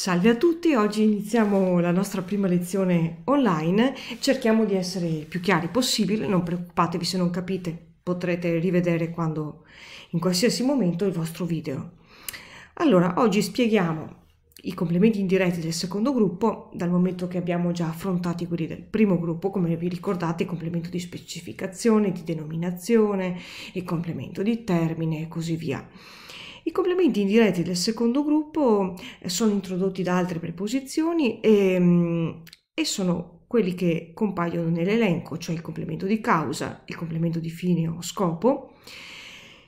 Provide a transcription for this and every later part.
Salve a tutti, oggi iniziamo la nostra prima lezione online, cerchiamo di essere il più chiari possibile, non preoccupatevi se non capite, potrete rivedere quando, in qualsiasi momento il vostro video. Allora, oggi spieghiamo i complementi indiretti del secondo gruppo, dal momento che abbiamo già affrontati quelli del primo gruppo, come vi ricordate, il complemento di specificazione, di denominazione, il complemento di termine e così via. I complementi indiretti del secondo gruppo eh, sono introdotti da altre preposizioni e, ehm, e sono quelli che compaiono nell'elenco, cioè il complemento di causa, il complemento di fine o scopo,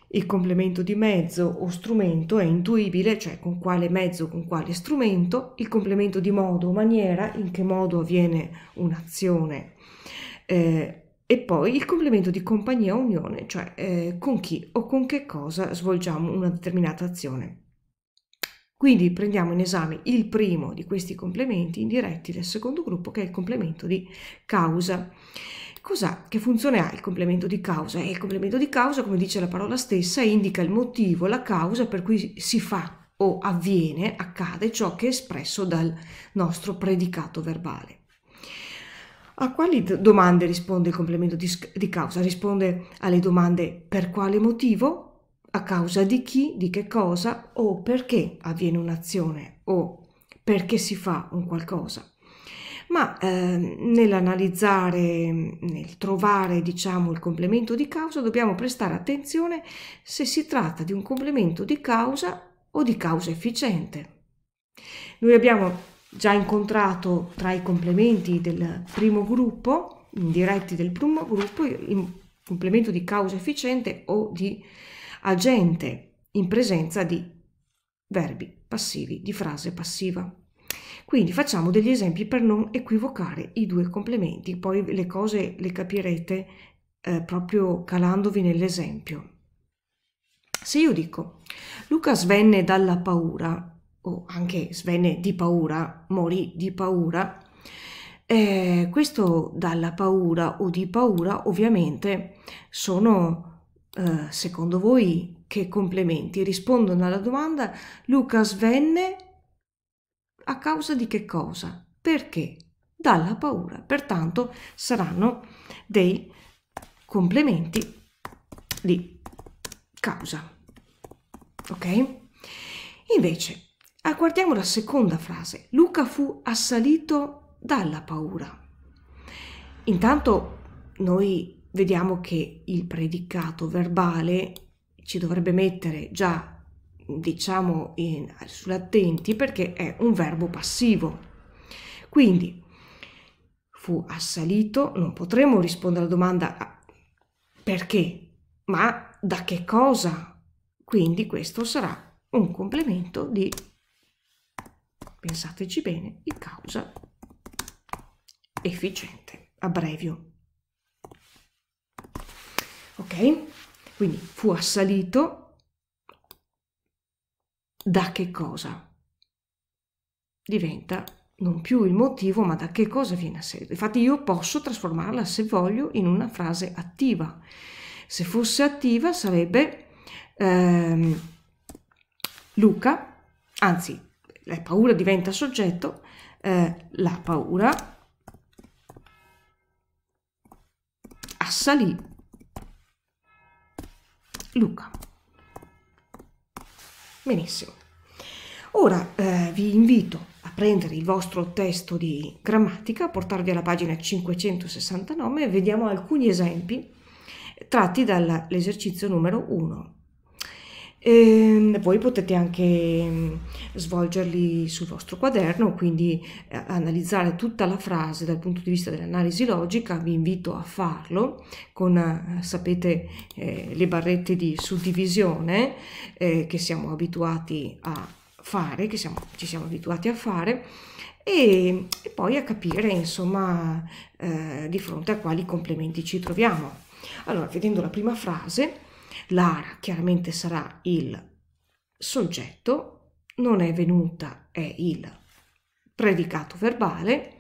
il complemento di mezzo o strumento è intuibile, cioè con quale mezzo, con quale strumento, il complemento di modo o maniera, in che modo avviene un'azione eh, e poi il complemento di compagnia o unione, cioè eh, con chi o con che cosa svolgiamo una determinata azione. Quindi prendiamo in esame il primo di questi complementi indiretti del secondo gruppo che è il complemento di causa. Cos'ha? Che funzione ha il complemento di causa? E il complemento di causa, come dice la parola stessa, indica il motivo, la causa per cui si fa o avviene, accade ciò che è espresso dal nostro predicato verbale. A quali domande risponde il complemento di, di, causa? Risponde alle domande per quale motivo, a causa di chi, di che cosa o perché avviene un'azione o perché si fa un qualcosa. Ma eh, nell'analizzare, nel trovare diciamo, il complemento di causa dobbiamo prestare attenzione se si tratta di un complemento di causa o di causa efficiente. Noi abbiamo già incontrato tra i complementi del primo gruppo, indiretti del primo gruppo, il complemento di causa efficiente o di agente in presenza di verbi passivi, di frase passiva. Quindi facciamo degli esempi per non equivocare i due complementi, poi le cose le capirete eh, proprio calandovi nell'esempio. Se io dico Lucas venne dalla paura, o anche svenne di paura, morì di paura, eh, questo dalla paura o di paura ovviamente sono, eh, secondo voi, che complementi? Rispondono alla domanda Luca svenne a causa di che cosa? Perché? Dalla paura, pertanto saranno dei complementi di causa. Ok? Invece, Guardiamo la seconda frase. Luca fu assalito dalla paura. Intanto noi vediamo che il predicato verbale ci dovrebbe mettere già, diciamo, in, sull'attenti perché è un verbo passivo. Quindi fu assalito, non potremo rispondere alla domanda ah, perché, ma da che cosa? Quindi questo sarà un complemento di pensateci bene, in causa efficiente, abbrevio. Ok? Quindi fu assalito da che cosa? Diventa non più il motivo, ma da che cosa viene assalito. Infatti io posso trasformarla, se voglio, in una frase attiva. Se fosse attiva sarebbe ehm, Luca, anzi la paura diventa soggetto, eh, la paura assalì Luca. Benissimo. Ora eh, vi invito a prendere il vostro testo di grammatica, portarvi alla pagina 569 e vediamo alcuni esempi tratti dall'esercizio numero 1. Ehm, e voi potete anche mm, svolgerli sul vostro quaderno, quindi eh, analizzare tutta la frase dal punto di vista dell'analisi logica, vi invito a farlo con, eh, sapete, eh, le barrette di suddivisione eh, che siamo abituati a fare, che siamo, ci siamo abituati a fare. E, e poi a capire insomma eh, di fronte a quali complementi ci troviamo. Allora, vedendo la prima frase, Lara chiaramente sarà il soggetto, non è venuta è il predicato verbale,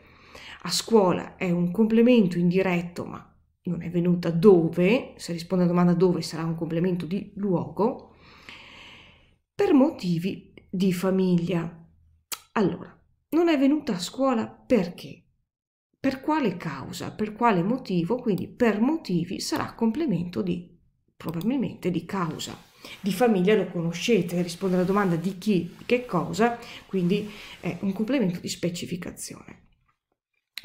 a scuola è un complemento indiretto ma non è venuta dove, se risponde alla domanda dove sarà un complemento di luogo, per motivi di famiglia. Allora, non è venuta a scuola perché? Per quale causa? Per quale motivo? Quindi per motivi sarà complemento di probabilmente di causa. Di famiglia lo conoscete, risponde alla domanda di chi, che cosa, quindi è un complemento di specificazione.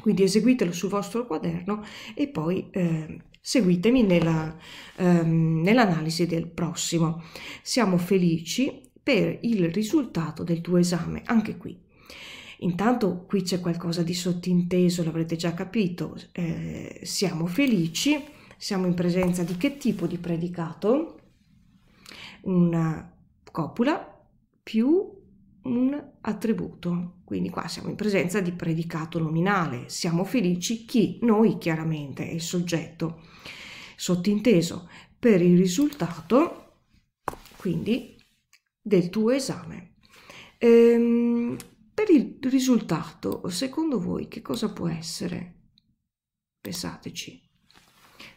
Quindi eseguitelo sul vostro quaderno e poi eh, seguitemi ehm, nell'analisi ehm, nell del prossimo. Siamo felici per il risultato del tuo esame, anche qui. Intanto qui c'è qualcosa di sottinteso, l'avrete già capito, eh, siamo felici siamo in presenza di che tipo di predicato? Una copula più un attributo. Quindi qua siamo in presenza di predicato nominale. Siamo felici chi? Noi chiaramente è il soggetto. Sottinteso per il risultato, quindi, del tuo esame. Ehm, per il risultato, secondo voi che cosa può essere? Pensateci.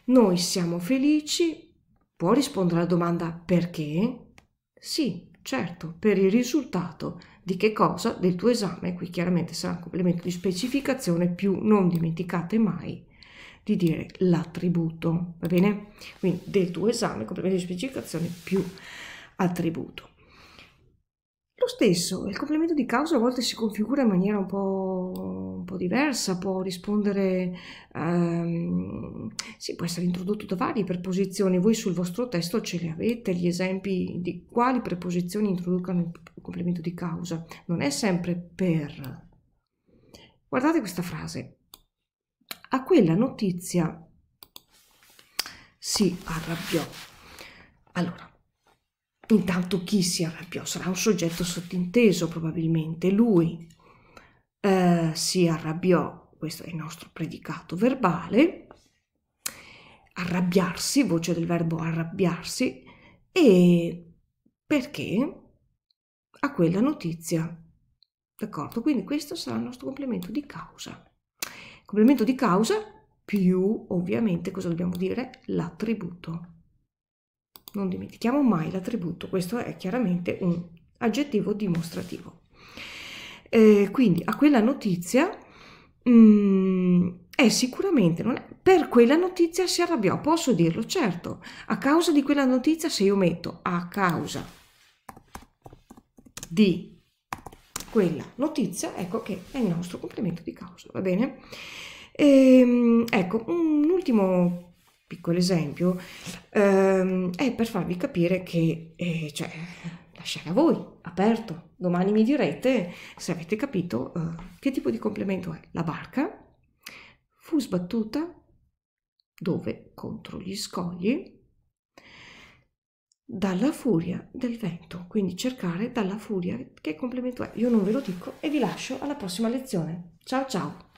Noi siamo felici? Può rispondere alla domanda perché? Sì, certo, per il risultato di che cosa? Del tuo esame. Qui chiaramente sarà un complemento di specificazione più non dimenticate mai di dire l'attributo, va bene? Quindi del tuo esame, complemento di specificazione più attributo. Lo stesso, il complemento di causa a volte si configura in maniera un po', un po diversa, può rispondere, ehm, sì, può essere introdotto da varie preposizioni, voi sul vostro testo ce le avete, gli esempi di quali preposizioni introducano il complemento di causa, non è sempre per. Guardate questa frase, a quella notizia si arrabbiò. Allora, Intanto chi si arrabbiò sarà un soggetto sottinteso probabilmente, lui eh, si arrabbiò, questo è il nostro predicato verbale, arrabbiarsi, voce del verbo arrabbiarsi, e perché a quella notizia, d'accordo? Quindi questo sarà il nostro complemento di causa. Complemento di causa più ovviamente cosa dobbiamo dire? L'attributo non dimentichiamo mai l'attributo, questo è chiaramente un aggettivo dimostrativo. Eh, quindi a quella notizia mh, mm, è sicuramente, non è, per quella notizia si arrabbiò, posso dirlo, certo, a causa di quella notizia se io metto a causa di quella notizia, ecco che è il nostro complemento di causa, va bene? E, ehm, ecco, un ultimo piccolo esempio, ehm, è per farvi capire che eh, cioè, lasciare a voi aperto. Domani mi direte se avete capito eh, che tipo di complemento è. La barca fu sbattuta dove contro gli scogli dalla furia del vento, quindi cercare dalla furia che complemento è. Io non ve lo dico e vi lascio alla prossima lezione. Ciao ciao!